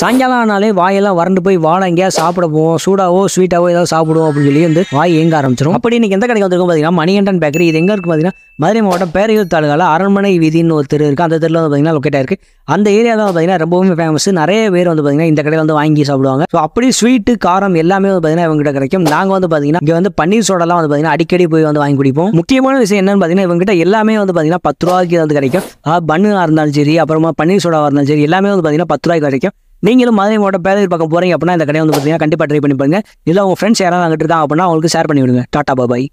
சாயங்காலம் ஆனாலே வாயெல்லாம் வறண்டு போய் வாழை எங்கேயா சாப்பிட போவோம் சூடாவோ ஸ்வீட்டாவோ ஏதாவது சாப்பிடுவோம் அப்படின்னு சொல்லி வந்து வாய் ஏங்க ஆரம்பிச்சிடும் அப்படி இன்னைக்கு எந்த கடைக்கு வந்திருக்கும் பார்த்தீங்கன்னா மணிகண்டன் பேக்கரி இது எங்கே இருக்கு பார்த்தீங்கன்னா மதுரை மாவட்டம் பேரையூர் தாலுகாவில் அரண்மனை விதின்னு ஒரு தெரு இருக்குது அந்த தெருவில் வந்து பார்த்தீங்கன்னா லொக்கேட் இருக்குது அந்த ஏரியாவில் வந்து பார்த்தீங்கன்னா ரொம்பவுமே ஃபேமஸ் நிறைய பேர் வந்து பார்த்தீங்கன்னா இந்த கடையில் வந்து வாங்கி சாப்பிடுவாங்க ஸோ அப்படி ஸ்வீட்டு காரம் எல்லாமே வந்து பார்த்தீங்கன்னா இவங்ககிட்ட கிடைக்கும் நாங்கள் வந்து பார்த்தீங்கன்னா இங்கே வந்து பன்னீர் சோடெல்லாம் வந்து பார்த்தீங்கன்னா அடிக்கடி போய் வந்து வாங்கி குடிப்போம் முக்கியமான விஷயம் என்னன்னு பார்த்தீங்கன்னா இவங்ககிட்ட எல்லாமே வந்து பார்த்தீங்கன்னா பத்து ரூபாய்க்கு வந்து கிடைக்கும் பண்ணு இருந்தாலும் சரி அப்புறமா பன்னீர் சோடா இருந்தாலும் சரி எல்லாமே வந்து பார்த்தீங்கன்னா பத்து ரூபாய்க்கு கிடைக்கும் நீங்களும் மதுரை மாவட்டம் பேரதி பார்க்க போகிறீங்க அப்படின்னா இந்த கடையை வந்து பார்த்தீங்கன்னா கண்டிப்பாக ட்ரை பண்ணி பாருங்க இல்லை உங்கள் ஃப்ரெண்ட்ஸ் யாராவது அங்கிட்டு இருக்காங்க அப்படின்னா அவங்களுக்கு ஷேர் பண்ணி விடுங்க டாட்டா பாபாய்